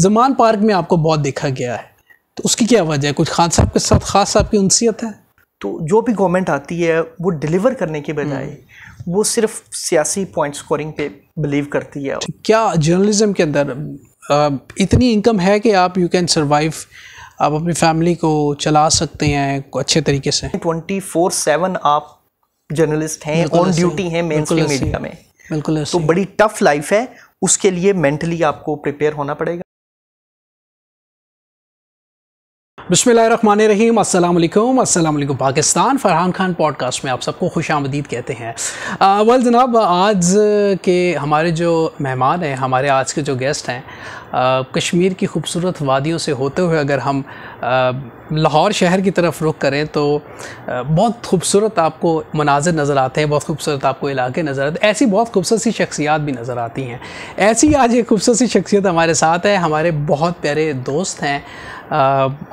Zaman park में आपको बहुत देखा गया है तो उसकी क्या वजह है कुछ खान साहब के साथ खास साहब की उनसीत है तो जो भी गवर्नमेंट आती है वो डिलीवर करने के बजाय हम्म। वो सिर्फ सियासी पॉइंट स्कोरिंग पे बिलीव करती है क्या जर्नलिज्म के अंदर इतनी इनकम है कि आप यू कैन सर्वाइव आप अपनी फैमिली को चला सकते हैं अच्छे तरीके से ट्वेंटी फोर सेवन आप जर्नलिस्ट हैं ऑन ड्यूटी हैं मेन मीडिया में बिल्कुल तो बड़ी टफ लाइफ है उसके लिए मेंटली आपको प्रिपेयर होना पड़ेगा बसमीम अल्लाम अल्लाम पाकिस्तान फ़रहान खान पॉडकास्ट में आप सबको खुश आमदीद कहते हैं वल जनाब आज के हमारे जो मेहमान हैं हमारे आज के जो गेस्ट हैं कश्मीर की खूबसूरत वादियों से होते हुए अगर हम आ, लाहौर शहर की तरफ रुख करें तो बहुत खूबसूरत आपको मनाजिर नज़र आते हैं बहुत खूबसूरत आपको इलाके नज़र आते हैं ऐसी बहुत खूबसूरत सी शख्सियात भी नज़र आती हैं ऐसी आज एक खूबसूरत सी शख्सियत हमारे साथ है हमारे बहुत प्यारे दोस्त हैं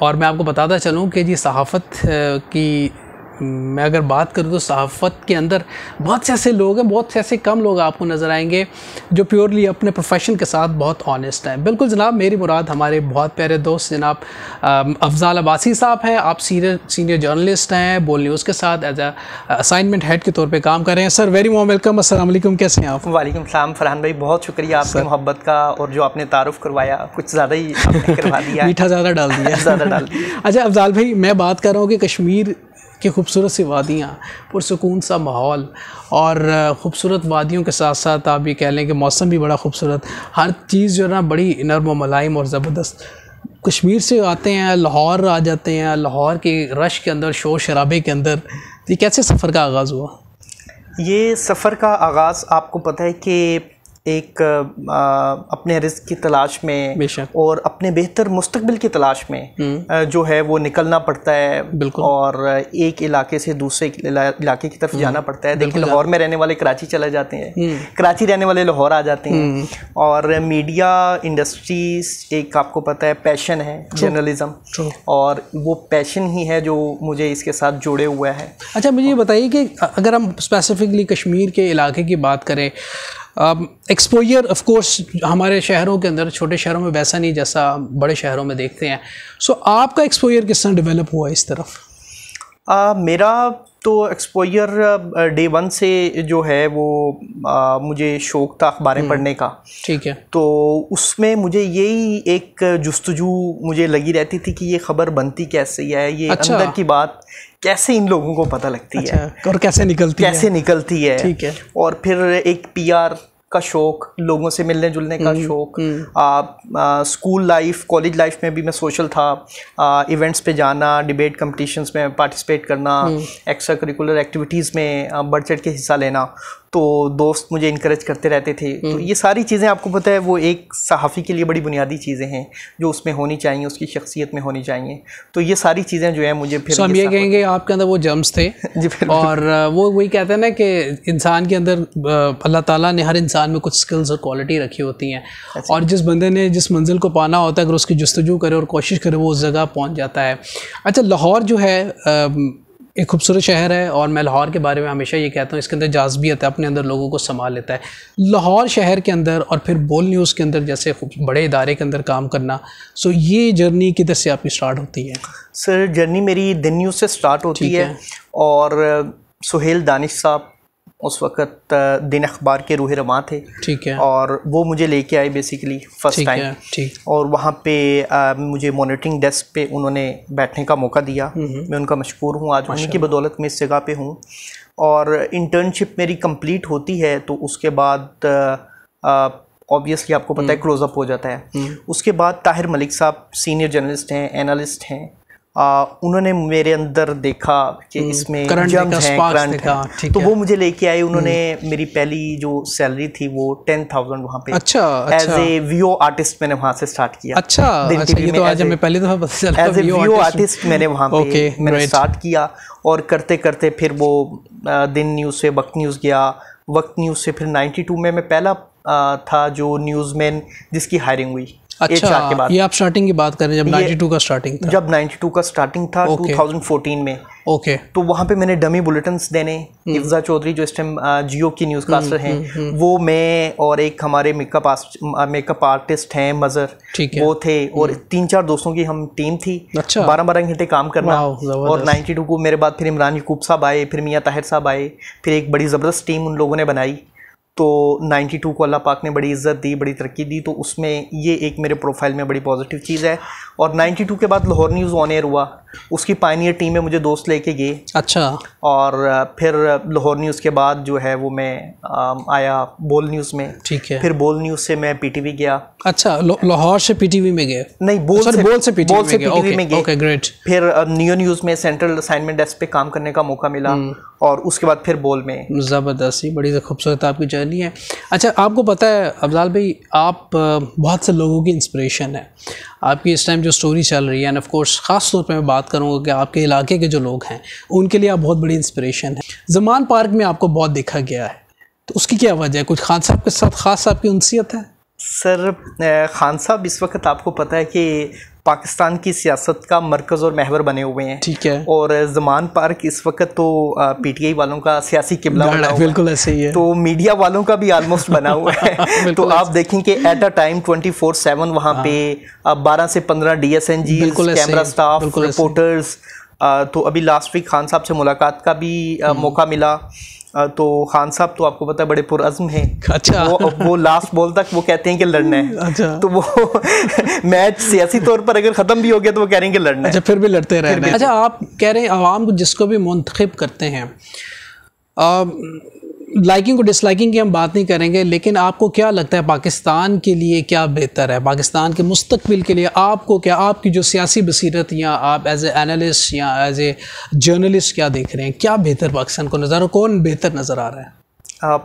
और मैं आपको बताता चलूँ कि जी सहाफ़त की मैं अगर बात करूँ तो सहाफ़त के अंदर बहुत से ऐसे लोग हैं बहुत से ऐसे कम लोग आपको नज़र आएंगे जो प्योरली अपने प्रोफेशन के साथ बहुत ऑनेस्ट हैं बिल्कुल जनाब मेरी मुराद हमारे बहुत प्यारे दोस्त जनाब अफजाल अबासी साहब हैं आप सीनियर सीनियर जर्नलिस्ट हैं बोल न्यूज़ के साथ एज असाइनमेंट हेड के तौर पर काम कर रहे हैं सर वेरी मोम वेलकम असल कैसे हैं आप वालेकुम सलाम फरहान भाई बहुत शुक्रिया आपकी मोहब्बत का और जो आपने तारुफ करवाया कुछ ज़्यादा ही करवा दिया मीठा ज़्यादा डाल दिया ज़्यादा डाल दिया अच्छा अफजाल भाई मैं बात कर रहा हूँ कि कश्मीर कि खूबसूरत सी वादियाँ पुरसकून सा माहौल और ख़ूबसूरत वादियों के साथ साथ आप ये कह लें कि मौसम भी बड़ा खूबसूरत हर चीज़ जो है ना बड़ी नरम व और ज़बरदस्त कश्मीर से आते हैं लाहौर आ जाते हैं लाहौर के रश के अंदर शोर शराबे के अंदर ये कैसे सफ़र का आगाज़ हुआ ये सफ़र का आगाज़ आपको पता है कि एक आ, अपने रिस्क की तलाश में और अपने बेहतर मुस्तबिल की तलाश में हम्म। जो है वो निकलना पड़ता है और एक इलाके से दूसरे इलाके की तरफ हम्म। जाना पड़ता है देखिए लाहौर में रहने वाले कराची चले जाते हैं हम्म। कराची रहने वाले लाहौर आ जाते हैं और मीडिया इंडस्ट्रीज एक आपको पता है पैशन है जर्नलिज़म और वो पैशन ही है जो मुझे इसके साथ जुड़े हुए हैं अच्छा मुझे ये बताइए कि अगर हम स्पेसिफिकली कश्मीर के इलाके की बात करें एक्सपोजर ऑफ कोर्स हमारे शहरों के अंदर छोटे शहरों में वैसा नहीं जैसा बड़े शहरों में देखते हैं सो so, आपका एक्सपोजर किस तरह डेवलप हुआ इस तरफ आ, मेरा तो एक्सपोजर डे वन से जो है वो आ, मुझे शौक था अखबारें हम्म। पढ़ने का ठीक है तो उसमें मुझे यही एक जस्तजू मुझे लगी रहती थी कि ये खबर बनती कैसे है ये अच्छा। अंदर की बात कैसे इन लोगों को पता लगती अच्छा, है और कैसे निकलती कैसे है? निकलती है ठीक है और फिर एक पीआर का शौक लोगों से मिलने जुलने का हम्म, शौक स्कूल लाइफ कॉलेज लाइफ में भी मैं सोशल था आ, इवेंट्स पे जाना डिबेट कम्पटिशन्स में पार्टिसिपेट करना एक्स्ट्रा करिकुलर एक्टिविटीज़ में बढ़ चढ़ के हिस्सा लेना तो दोस्त मुझे इनक्रेज करते रहते थे तो हम्म। ये सारी चीज़ें आपको पता है वो एक सहाफ़ी के लिए बड़ी बुनियादी चीज़ें हैं जो उसमें होनी चाहिए उसकी शख्सियत में होनी चाहिए तो ये सारी चीज़ें जो है मुझे फिर हम ये कहेंगे आपके अंदर वो जम्स थे जी फिर और वो वही कहते हैं ना कि इंसान के अंदर अल्लाह ताला ने हर इंसान में कुछ स्किल्स और क्वालिटी रखी होती हैं अच्छा। और जिस बंदे ने जिस मंजिल को पाना होता है अगर उसकी जस्तजू करे और कोशिश करे वो उस जगह पहुँच जाता है अच्छा लाहौर जो है एक खूबसूरत शहर है और मैं लाहौर के बारे में हमेशा ये कहता हूँ इसके अंदर जाजबियत है अपने अंदर लोगों को संभाल लेता है लाहौर शहर के अंदर और फिर बोल न्यूज़ के अंदर जैसे बड़े इदारे के अंदर काम करना सो ये जर्नी किधर से आपकी स्टार्ट होती है सर जर्नी मेरी दिन न्यूज़ से स्टार्ट होती है, है और सुहेल दानिश साहब उस वक्त दिन अखबार के रूह रवा थे ठीक है और वो मुझे लेके आए बेसिकली फ़र्स्ट टाइम ठीक और वहाँ पे आ, मुझे मॉनिटरिंग डेस्क पे उन्होंने बैठने का मौका दिया मैं उनका मशहूर हूँ आज की बदौलत मैं इस जगह पे हूँ और इंटर्नशिप मेरी कंप्लीट होती है तो उसके बाद ऑब्वियसली आपको पता है क्लोज़अप हम्म। हो जाता है हम्म। उसके बाद ताहिर मलिक साहब सीनियर जर्नलिस्ट हैं एनालिस्ट हैं आ, उन्होंने मेरे अंदर देखा कि हम्म, इसमें जम्स हैं करंट हैं तो वो मुझे लेके आए उन्होंने हम्म। मेरी पहली जो सैलरी थी वो टेन थाउजेंड वहाँ पे अच्छा एज ए वीओ आर्टिस्ट मैंने वहाँ से स्टार्ट किया अच्छा, अच्छा तो आज दफा एज ए वीओ आर्टिस्ट मैंने वहाँ पे मैंने स्टार्ट किया और करते करते फिर वो दिन न्यूज़ से वक्त न्यूज़ गया वक्त न्यूज़ से फिर 92 में मैं पहला था जो न्यूज़मैन जिसकी हायरिंग हुई अच्छा के बाद ये आप स्टार्टिंग की बात करें जब 92 का स्टार्टिंग था जब 92 का स्टार्टिंग था okay. 2014 में ओके okay. तो वहाँ पे मैंने डमी बुलेटिन देने हम्म। इफ्जा चौधरी जो इस टाइम जियो की न्यूज़ कास्टर है वो मैं और एक हमारे मेकअप मेकअप आर्टिस्ट हैं मज़र वो थे और हम्म। तीन चार दोस्तों की हम टीम थी अच्छा बारह बारह घंटे काम करना और नाइन्टी को मेरे बाद फिर इमरान यकूब साहब आए फिर मियाँ ताहिर साहब आए फिर एक बड़ी ज़बरदस्त टीम उन लोगों ने बनाई तो 92 को अल्लाह पाक ने बड़ी इज़्ज़त दी बड़ी तरक्की दी तो उसमें ये एक मेरे प्रोफाइल में बड़ी पॉजिटिव चीज़ है और 92 के बाद लाहौर न्यूज़ ऑन एयर हुआ उसकी पाइनियर टीम में मुझे दोस्त लेके गए अच्छा और फिर लाहौर न्यूज़ के बाद जो है वो मैं आया बोल न्यूज़ में ठीक है फिर बोल न्यूज़ से मैं पीटीवी गया अच्छा लाहौर से पीटीवी में गए नहीं बोल oh, से बोल से पीटीवी में गए ग्रेट फिर न्यू न्यूज़ में सेंट्रल असाइनमेंट डेस्क पे काम करने का मौका मिला hmm. और उसके बाद फिर बोल में ज़बरदस्ती बड़ी खूबसूरत आपकी जर्नी है अच्छा आपको पता है अफजाल भाई आप बहुत से लोगों की इंस्परेशन है आपकी इस टाइम जो स्टोरी चल रही है एंड ऑफकोर्स ख़ास तौर पर मैं बात करूँगा कि आपके इलाके के जो लोग हैं उनके लिए आप बहुत बड़ी इंस्परेशन है जमान पार्क में आपको बहुत देखा गया है तो उसकी क्या वजह है कुछ खान साहब के साथ खास आपकी उनसीत है सर खान साहब इस वक्त आपको पता है कि पाकिस्तान की सियासत का मरकज़ और महवर बने हुए हैं ठीक है और जमान पार्क इस वक्त तो पीटीआई वालों का सियासी किबला बना हुआ बिल्कुल ऐसे ही है तो मीडिया वालों का भी आलमोस्ट बना हुआ है तो आप देखें कि at a time twenty four seven वहाँ हाँ। पे बारह से पंद्रह D S N G camera staff reporters तो अभी लास्ट वीक खान साहब से मुलाकात का भी हम्म। मौका मिला तो खान साहब तो आपको पता है बड़े पुरज़म हैं अच्छा वो वो लास्ट बॉल तक वो कहते हैं कि लड़ना है अच्छा तो वो मैच सियासी तौर पर अगर ख़त्म भी हो गया तो वो कह रहे हैं कि लड़ना अच्छा है। फिर भी लड़ते रहे अच्छा आप कह रहे हैं आवाम जिसको भी मुंतखब करते हैं लाइकिंग और डिसलाइकिंग की हम बात नहीं करेंगे लेकिन आपको क्या लगता है पाकिस्तान के लिए क्या बेहतर है पाकिस्तान के मुस्तबिल के लिए आपको क्या आपकी जो सियासी बसीरत या आप एज एनालिस्ट या एज ए जर्नलिस्ट क्या देख रहे हैं क्या बेहतर पाकिस्तान को नज़र और कौन बेहतर नज़र आ रहा है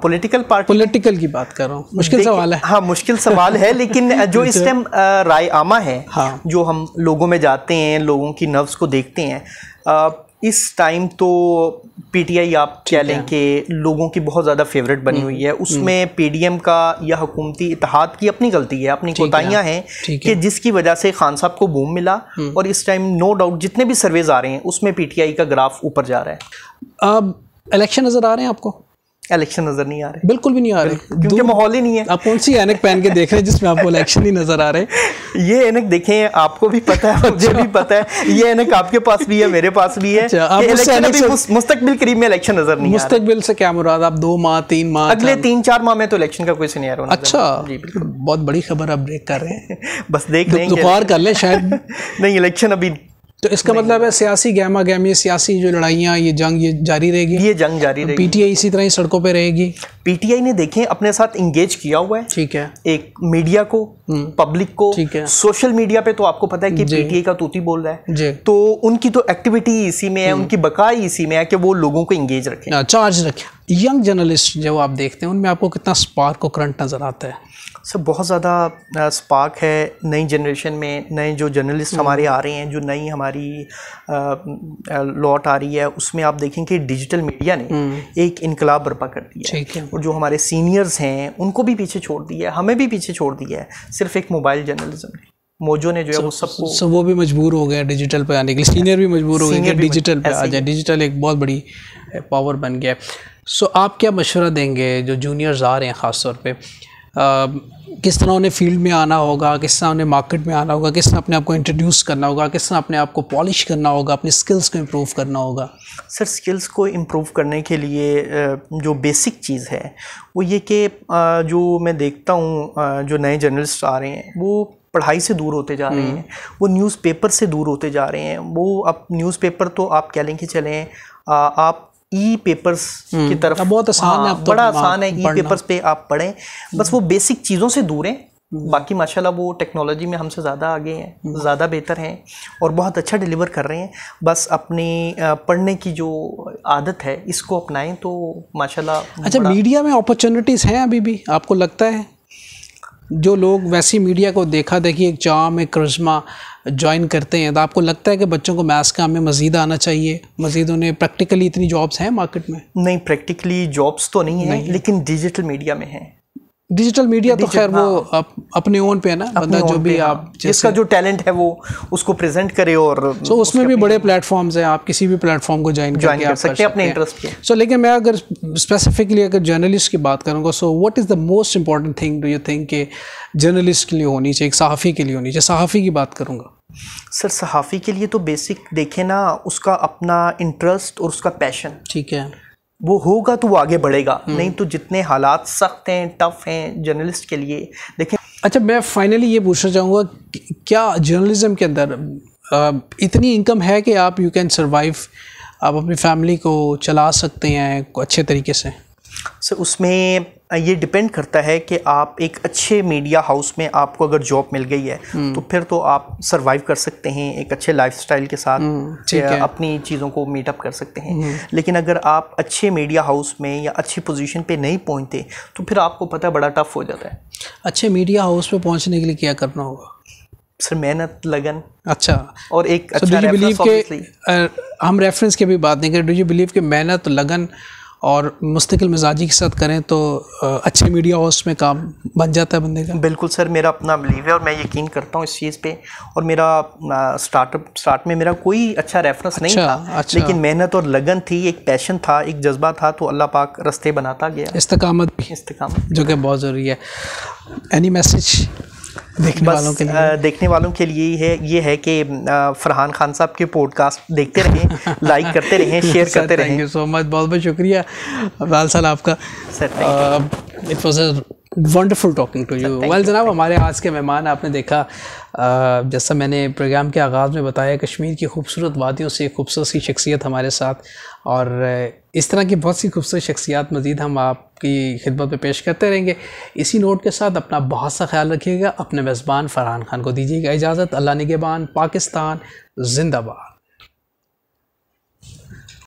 पॉलिटिकल पार्टी पॉलिटिकल की बात कर रहा हूँ मुश्किल सवाल है हाँ मुश्किल सवाल है लेकिन जो इस टाइम राय आमा है हाँ। जो हम लोगों में जाते हैं लोगों की नफ्स को देखते हैं इस टाइम तो पीटीआई आप कह लें कि लोगों की बहुत ज़्यादा फेवरेट बनी हुई है हम्म, हम्म। उसमें पीडीएम का या हुकूमती इतिहाद की अपनी गलती है अपनी कोताहियाँ हैं कि जिसकी वजह से खान साहब को बूम मिला हम्म। और इस टाइम नो डाउट जितने भी सर्वेज आ रहे हैं उसमें पीटीआई का ग्राफ ऊपर जा रहा है अब इलेक्शन नज़र आ रहे हैं आपको इलेक्शन नजर नहीं आ रहे बिल्कुल भी नहीं आ रहे क्योंकि माहौल ही नहीं है आप कौन सी एनक पहन के देख रहे हैं जिसमें आपको इलेक्शन ही नजर आ रहे ये एनक देखे आपको भी पता है मुझे भी अच्छा। पता है ये एनक आपके पास भी है मेरे पास भी है अच्छा, मुस्तकबिल करीब में इलेक्शन नजर नहीं मुस्तकबिल से क्या मुराद आप दो माह तीन माह अगले तीन चार माह में तो इलेक्शन का कोई होना अच्छा बहुत बड़ी खबर आप ब्रेक कर रहे हैं बस देख लें कर लें शायद नहीं इलेक्शन अभी तो इसका मतलब है सियासी गहमा गहमी सियासी जो लड़ाइयाँ ये जंग ये जारी रहेगी ये जंग जारी रहेगी पीटीआई इसी तरह ही सड़कों पे रहेगी पीटीआई ने देखें अपने साथ इंगेज किया हुआ है ठीक है एक मीडिया को पब्लिक हम्म। को ठीक है सोशल मीडिया पे तो आपको पता है कि पीटीआई का तूती बोल रहा है तो उनकी तो एक्टिविटी इसी में है हम्म। उनकी बकाई इसी में है कि वो लोगों को इंगेज रखें चार्ज हाँ, रखें यंग जर्नलिस्ट जो आप देखते हैं उनमें आपको कितना स्पार्क और करंट नज़र आता है सर बहुत ज़्यादा स्पार्क है नई जनरेशन में नए जो जर्नलिस्ट हम्म। हमारे आ रहे हैं जो नई हमारी लॉट आ रही है उसमें आप देखें कि डिजिटल मीडिया ने हम्म। एक इनकलाब बर्पा कर दिया है और जो हमारे सीनियर्स हैं उनको भी पीछे छोड़ दिया है हमें भी पीछे छोड़ दिया है सिर्फ एक मोबाइल जर्नलिज्म ने मोजो ने जो है वो सबको सब वो भी मजबूर हो गए डिजिटल पर आने के लिए सीनियर भी मजबूर हो गए डिजिटल पर आ जाए डिजिटल एक बहुत बड़ी पावर बन गया सो आप क्या मशवरा देंगे जो जूनियर्स आ रहे हैं ख़ासतौर पर किस तरह उन्हें फील्ड में आना होगा किस तरह उन्हें मार्केट में आना होगा किस तरह अपने आप को इंट्रोड्यूस करना होगा किस तरह अपने आप को पॉलिश करना होगा अपने स्किल्स को इम्प्रूव करना होगा सर स्किल्स को इम्प्रूव करने के लिए जो बेसिक चीज़ है वो ये कि जो मैं देखता हूँ जो नए जर्नलिस्ट आ रहे हैं वो पढ़ाई से दूर होते जा रहे हम्म। हैं वो न्यूज़पेपर से दूर होते जा रहे हैं वो अब न्यूज़पेपर तो आप कह लें कि चलें आप ई पेपर्स की हम्म। तरफ बहुत आसान है हाँ, तो बड़ा आसान है ई पेपर्स पे आप पढ़ें बस वो बेसिक चीज़ों से दूर हैं हम्म। बाकी माशाल्लाह वो टेक्नोलॉजी में हमसे ज़्यादा आगे हैं हम्म। ज़्यादा बेहतर हैं और बहुत अच्छा डिलीवर कर रहे हैं बस अपने पढ़ने की जो आदत है इसको अपनाएं तो माशाल्लाह अच्छा मीडिया में अपॉर्चुनिटीज़ हैं अभी भी आपको लगता है जो लोग वैसी मीडिया को देखा देखिए एक चाव एक करिश्मा ज्वाइन करते हैं तो आपको लगता है कि बच्चों को मैथ्स का हमें मज़ीद आना चाहिए मज़ीद उन्हें प्रैक्टिकली इतनी जॉब्स हैं मार्केट में नहीं प्रैक्टिकली जॉब्स तो नहीं है नहीं। लेकिन डिजिटल मीडिया में हैं डिजिटल मीडिया तो खैर वो आप हाँ। अपने ओन पे है ना बंदा जो भी आप हाँ। जिसका जो टैलेंट है वो उसको प्रेजेंट करे और सो so, उसमें भी बड़े प्लेटफॉर्म्स हैं आप किसी भी प्लेटफॉर्म को ज्वाइन ज्वाइन कर सकते हैं अपने इंटरेस्ट पे सो लेकिन मैं अगर स्पेसिफिकली अगर जर्नलिस्ट की बात करूँगा so what is the most important thing do you think के जर्नलिस्ट के लिए होनी चाहिए एक सहाफ़ी के लिए होनी चाहिए सहाफ़ी की बात करूँगा सर सहाफ़ी के लिए तो बेसिक देखे ना उसका अपना इंटरेस्ट और उसका पैशन ठीक है वो होगा तो वो आगे बढ़ेगा हम्म। नहीं तो जितने हालात सख्त हैं टफ हैं जर्नलिस्ट के लिए देखें अच्छा मैं फाइनली ये पूछना चाहूँगा क्या जर्नलिज्म के अंदर इतनी इनकम है कि आप यू कैन सर्वाइव आप अपनी फैमिली को चला सकते हैं अच्छे तरीके से सर उसमें ये डिपेंड करता है कि आप एक अच्छे मीडिया हाउस में आपको अगर जॉब मिल गई है हम्म। तो फिर तो आप सर्वाइव कर सकते हैं एक अच्छे लाइफस्टाइल के साथ हम्म, अपनी चीज़ों को मीटअप कर सकते हैं हम्म। लेकिन अगर आप अच्छे मीडिया हाउस में या अच्छी पोजीशन पे नहीं पहुंचते तो फिर आपको पता बड़ा टफ हो जाता है अच्छे मीडिया हाउस पर पहुँचने के लिए क्या करना होगा सर मेहनत लगन अच्छा और एक अच्छा बिलीव के हम रेफरेंस की भी बात नहीं करें डू यू बिलीव कि मेहनत लगन और मुस्तकिल मिजाजी के साथ करें तो अच्छे मीडिया हाउस में काम बन जाता है बंदे का बिल्कुल सर मेरा अपना बिलीव है और मैं यकीन करता हूँ इस चीज़ पे और मेरा स्टार्टअप स्टार्ट में मेरा कोई अच्छा रेफरेंस अच्छा, नहीं था अच्छा। लेकिन मेहनत और लगन थी एक पैशन था एक जज्बा था तो अल्लाह पाक रस्ते बनाता गया इस्तकामत भी इस्तकामत जो कि बहुत ज़रूरी है एनी मैसेज देखने वालों के लिए देखने वालों के लिए है ये है कि फरहान खान साहब के पॉडकास्ट देखते रहें लाइक करते रहें शेयर करते रहें थैंक यू सो मच बहुत बहुत शुक्रिया वाल साल आपका sir it was a wonderful talking to you well जनाब हमारे आज के मेहमान आपने देखा जैसा मैंने प्रोग्राम के आगाज़ में बताया कश्मीर की खूबसूरत वादियों से खूबसूरत सी शख्सियत हमारे साथ और इस तरह की बहुत सी खूबसूरत शख्सियात मज़ीद हम आपकी खिदमत में पेश करते रहेंगे इसी नोट के साथ अपना बहुत सा ख्याल रखिएगा अपने मेज़बान फ़रहान खान को दीजिएगा इजाज़त अल्लाह निगेबान पाकिस्तान जिंदाबाद